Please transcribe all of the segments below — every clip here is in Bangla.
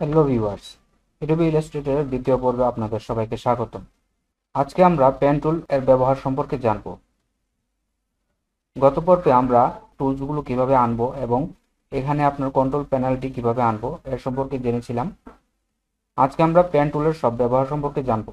হ্যালো ভিউয়ার্স এডুবি ইলাস্ট্রেটরের দ্বিতীয় পর্বে আপনাদের সবাইকে স্বাগতম আজকে আমরা পেন টুল এর ব্যবহার সম্পর্কে জানব গত পর্বে আমরা টুলসগুলো কিভাবে আনব এবং এখানে আপনার কন্ট্রোল প্যানেলটি কিভাবে আনব এর সম্পর্কে জেনেছিলাম আজকে আমরা পেন টুলের সব ব্যবহার সম্পর্কে জানব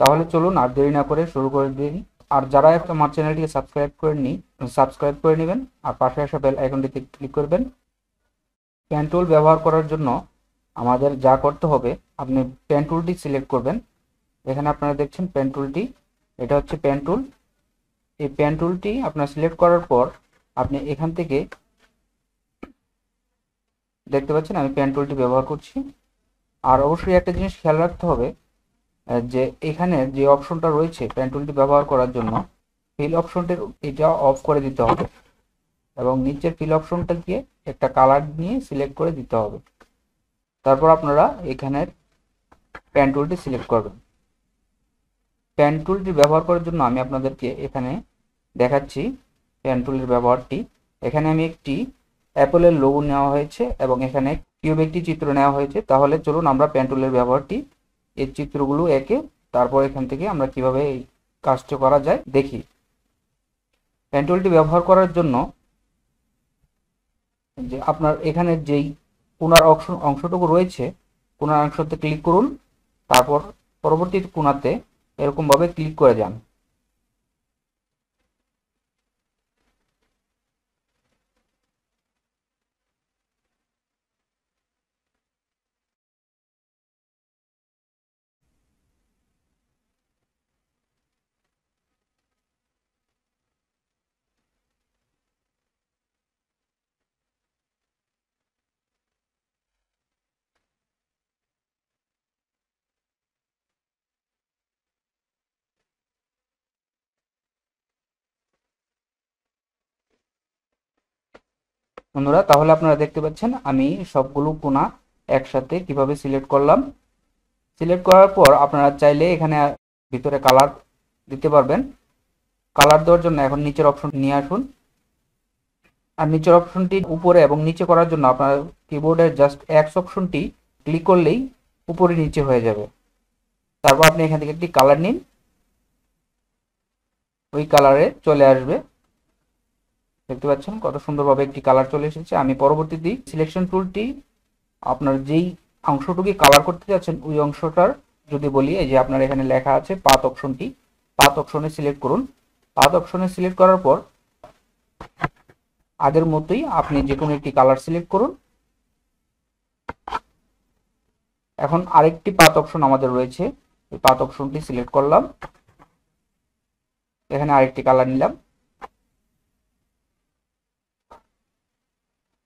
তাহলে চলুন আর দেরি না করে শুরু করে দিন আর যারা আমার চ্যানেলটিকে সাবস্ক্রাইব করেননি সাবস্ক্রাইব করে নেবেন আর পাশে আসা বেল আইকনটিতে ক্লিক করবেন পেন টুল ব্যবহার করার জন্য আমাদের যা করতে হবে আপনি পেন টুলটি সিলেক্ট করবেন এখানে আপনারা দেখছেন পেন টুলটি এটা হচ্ছে পেন টুল এই পেন টুলটি আপনার সিলেক্ট করার পর আপনি এখান থেকে দেখতে পাচ্ছেন আমি পেন টুলটি ব্যবহার করছি আর অবশ্যই একটা জিনিস খেয়াল রাখতে হবে যে এখানে যে অপশনটা রয়েছে পেন টুলটি ব্যবহার করার জন্য ফিল অপশনটির এটা অফ করে দিতে হবে এবং নিচের ফিল অপশনটা গিয়ে একটা কালার নিয়ে সিলেক্ট করে দিতে হবে তারপর আপনারা এখানের প্যান টুলটি সিলেক্ট করবেন প্যান টুলটি ব্যবহার করার জন্য আমি আপনাদেরকে এখানে দেখাচ্ছি প্যান টুলের ব্যবহারটি এখানে আমি একটি অ্যাপেলের লোগো নেওয়া হয়েছে এবং এখানে কিউব একটি চিত্র নেওয়া হয়েছে তাহলে চলুন আমরা প্যান টুলের ব্যবহারটি এর চিত্রগুলো একে তারপর এখান থেকে আমরা কিভাবে এই কাজটি করা যায় দেখি প্যান টুলটি ব্যবহার করার জন্য যে আপনার এখানে যেই কোনার অংশ অংশটুকু রয়েছে কোনার অংশতে ক্লিক করুন তারপর পরবর্তী কোনাতে এরকমভাবে ক্লিক করে যান বন্ধুরা তাহলে আপনারা দেখতে পাচ্ছেন আমি সবগুলো কোনা একসাথে কিভাবে সিলেক্ট করলাম সিলেক্ট করার পর আপনারা চাইলে এখানে ভিতরে কালার দিতে পারবেন কালার দেওয়ার জন্য এখন নিচের অপশন নিয়ে আসুন আর নিচের অপশনটি উপরে এবং নিচে করার জন্য আপনার কিবোর্ডের জাস্ট এক্স অপশনটি ক্লিক করলেই উপরে নিচে হয়ে যাবে তারপর আপনি এখান থেকে একটি কালার নিন ওই কালারে চলে আসবে দেখতে পাচ্ছেন কত সুন্দরভাবে একটি কালার চলে এসেছে আমি পরবর্তীতে সিলেকশন টুলটি আপনার যেই অংশটুকু কালার করতে যাচ্ছেন ওই অংশটার যদি বলি এই যে আপনার এখানে লেখা আছে পাত অপশনটি পাত অপশনে সিলেক্ট করুন পাত অপশনে সিলেক্ট করার পর আগের মতোই আপনি যে কোনো একটি কালার সিলেক্ট করুন এখন আরেকটি পাত অপশন আমাদের রয়েছে পাত অপশনটি সিলেক্ট করলাম এখানে আরেকটি কালার নিলাম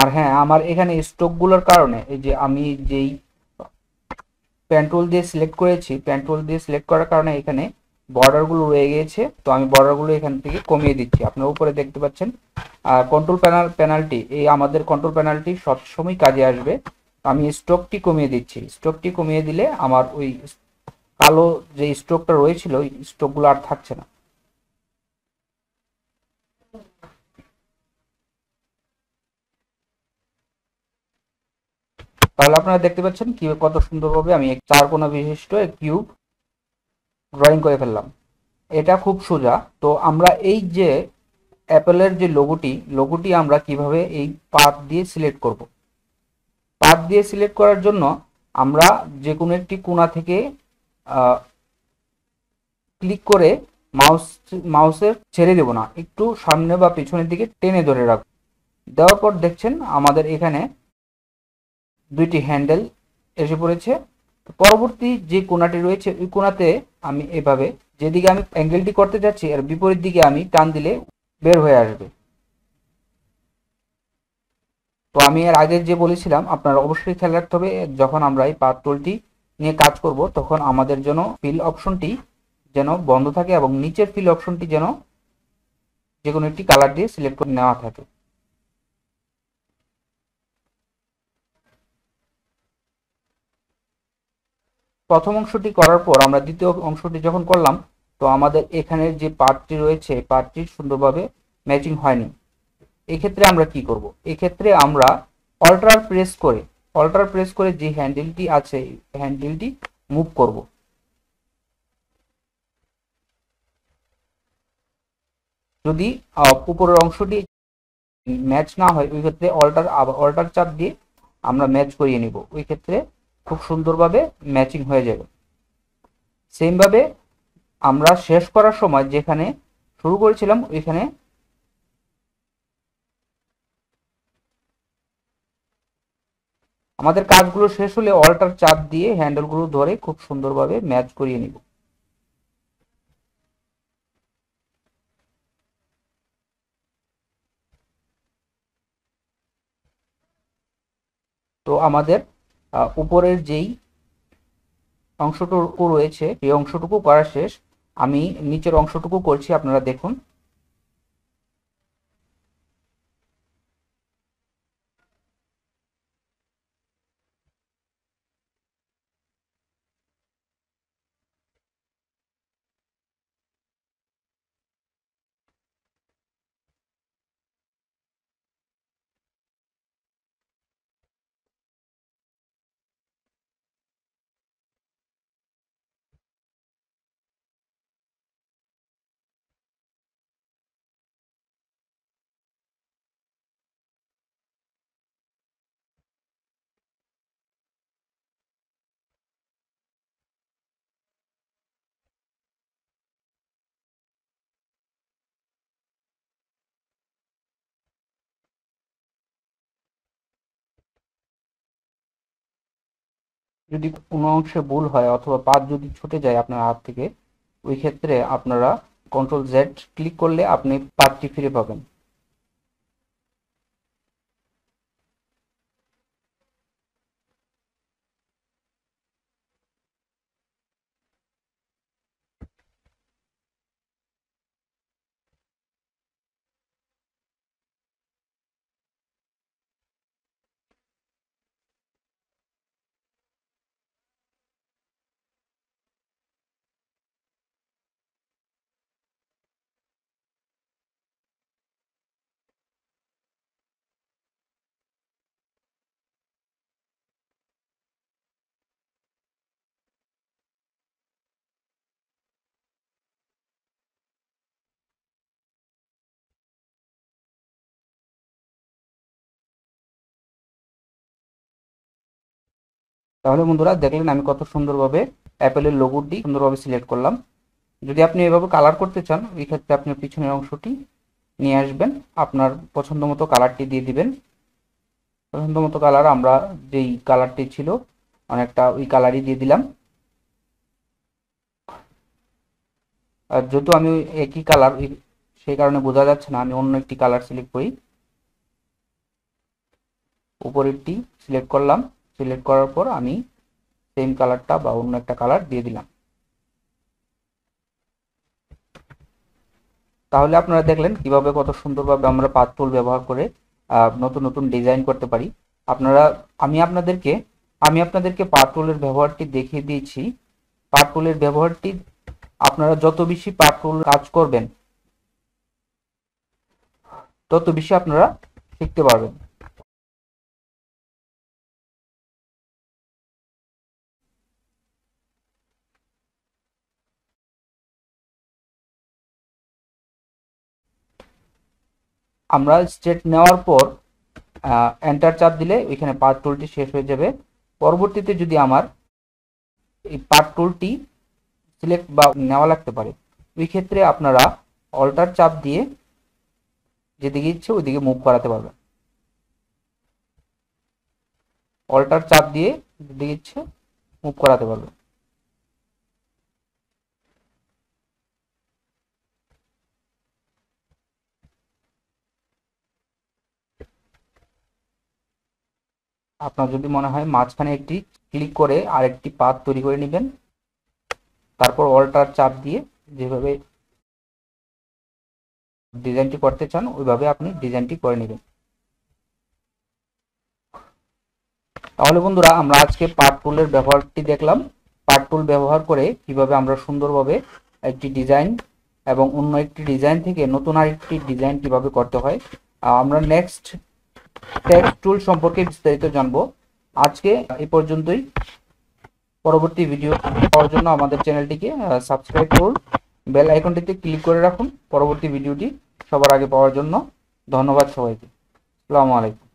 আর হ্যাঁ আমার এখানে স্ট্রোকগুলোর কারণে এই যে আমি যেই প্যান্টুল দিয়ে সিলেক্ট করেছি প্যান্টুল দিয়ে সিলেক্ট করার কারণে এখানে বর্ডারগুলো রয়ে গিয়েছে তো আমি বর্ডারগুলো এখান থেকে কমিয়ে দিচ্ছি আপনারা উপরে দেখতে পাচ্ছেন আর কন্ট্রোল প্যানাল পেনাল্টি এই আমাদের কন্ট্রোল পেনাল্টি সবসময় কাজে আসবে আমি স্টকটি কমিয়ে দিচ্ছি স্টকটি কমিয়ে দিলে আমার ওই কালো যে স্টকটা রয়েছিল ওই স্ট্রোকগুলো আর থাকছে না তাহলে আপনারা দেখতে পাচ্ছেন কি কত সুন্দরভাবে আমি চার কোনা বিশিষ্ট কিউব ড্রয়িং করে ফেললাম এটা খুব সোজা তো আমরা এই যে অ্যাপেলের যে লোগোটি লোগোটি আমরা কিভাবে এই পাত দিয়ে সিলেক্ট করব। পাত দিয়ে সিলেক্ট করার জন্য আমরা যে কোনো একটি কোনা থেকে ক্লিক করে মাউস মাউসের ছেড়ে দেব না একটু সামনে বা পিছনের দিকে টেনে ধরে রাখব দেওয়ার পর দেখছেন আমাদের এখানে দুইটি হ্যান্ডেল এসে পড়েছে পরবর্তী যে কোনাটি রয়েছে ওই কোনাতে আমি এভাবে যেদিকে আমি অ্যাঙ্গেলটি করতে যাচ্ছি আর বিপরীত দিকে আমি টান দিলে বের হয়ে আসবে তো আমি এর আগে যে বলেছিলাম আপনারা অবশ্যই খেয়াল রাখতে হবে যখন আমরা এই পাত্রলটি নিয়ে কাজ করব তখন আমাদের জন্য ফিল অপশনটি যেন বন্ধ থাকে এবং নিচের ফিল অপশনটি যেন যে কোনো একটি কালার দিয়ে সিলেক্ট করে নেওয়া থাকে প্রথম অংশটি করার পর আমরা দ্বিতীয় অংশটি যখন করলাম তো আমাদের এখানের যে পার্টটি রয়েছে পার্টটি সুন্দরভাবে ম্যাচিং হয়নি এক্ষেত্রে আমরা কি করব এক্ষেত্রে আমরা অল্টার প্রেস করে অল্টার প্রেস করে যে হ্যান্ডেলটি আছে হ্যান্ডেলটি মুভ করব যদি উপরের অংশটি ম্যাচ না হয় ওই ক্ষেত্রে অল্টার অল্টার চাপ দিয়ে আমরা ম্যাচ করিয়ে নিব ওই ক্ষেত্রে খুব সুন্দরভাবে ম্যাচিং হয়ে যাবে সেমভাবে আমরা শেষ করার সময় যেখানে শুরু করেছিলাম ওইখানে আমাদের কাজগুলো শেষ হলে অল্টার চাপ দিয়ে হ্যান্ডেলগুলো ধরে খুব সুন্দরভাবে ম্যাচ করিয়ে নিব তো আমাদের উপরের যেই অংশটুকু রয়েছে সেই অংশটুকু করা শেষ আমি নিচের অংশটুকু করছি আপনারা দেখুন যদি কোনো অংশে ভুল হয় অথবা পাত যদি ছুটে যায় আপনার হাত থেকে ওই ক্ষেত্রে আপনারা কন্ট্রোল জেড ক্লিক করলে আপনি পাতটি ফিরে পাবেন তাহলে বন্ধুরা দেখলেন আমি কত সুন্দরভাবে অ্যাপেলের লোগোটি সুন্দরভাবে সিলেক্ট করলাম যদি আপনি এভাবে কালার করতে চান এই ক্ষেত্রে আপনি পিছনের অংশটি নিয়ে আসবেন আপনার পছন্দ মতো কালারটি দিয়ে দিবেন পছন্দ মতো কালার আমরা যেই কালারটি ছিল অনেকটা ওই কালারই দিয়ে দিলাম আর যেহেতু আমি একই কালার সেই কারণে বোঝা যাচ্ছে না আমি অন্য একটি কালার সিলেক্ট করি উপরেরটি সিলেক্ট করলাম সিলেক্ট করার পর আমি সেম কালারটা বা অন্য একটা কালার দিয়ে দিলাম তাহলে আপনারা দেখলেন কিভাবে কত সুন্দরভাবে আমরা পাথ টুল ব্যবহার করে নতুন নতুন ডিজাইন করতে পারি আপনারা আমি আপনাদেরকে আমি আপনাদেরকে পাথ টুলের ব্যবহারটি দেখিয়ে দিয়েছি পাথ টুলের ব্যবহারটি আপনারা যত বেশি পাথ টুল কাজ করবেন তত বেশি আপনারা শিখতে পারবেন আমরা স্টেট নেওয়ার পর এন্টার চাপ দিলে ওইখানে পার্ট টুলটি শেষ হয়ে যাবে পরবর্তীতে যদি আমার এই পার্ট টুলটি সিলেক্ট বা নেওয়া লাগতে পারে ওই ক্ষেত্রে আপনারা অল্টার চাপ দিয়ে যেদিকে ইচ্ছে ওইদিকে মুভ করাতে পারবেন অল্টার চাপ দিয়ে যেদিকে ইচ্ছে মুভ করাতে পারবেন আপনার যদি মনে হয় মাঝখানে একটি ক্লিক করে আরেকটি পাত তৈরি করে নেবেন তারপর অল্টার চাপ দিয়ে যেভাবে ডিজাইনটি করতে চান ওইভাবে আপনি ডিজাইনটি করে নেবেন তাহলে বন্ধুরা আমরা আজকে পার্ট টুলের ব্যবহারটি দেখলাম পার্ট টুল ব্যবহার করে কিভাবে আমরা সুন্দরভাবে একটি ডিজাইন এবং অন্য একটি ডিজাইন থেকে নতুন আরেকটি ডিজাইন কিভাবে করতে হয় আমরা নেক্সট ট্যাক্স টুল সম্পর্কে বিস্তারিত জানবো আজকে এ পর্যন্তই পরবর্তী ভিডিও পাওয়ার জন্য আমাদের চ্যানেলটিকে সাবস্ক্রাইব করুন বেল আইকনটিতে ক্লিক করে রাখুন পরবর্তী ভিডিওটি সবার আগে পাওয়ার জন্য ধন্যবাদ সবাইকে আসসালামু আলাইকুম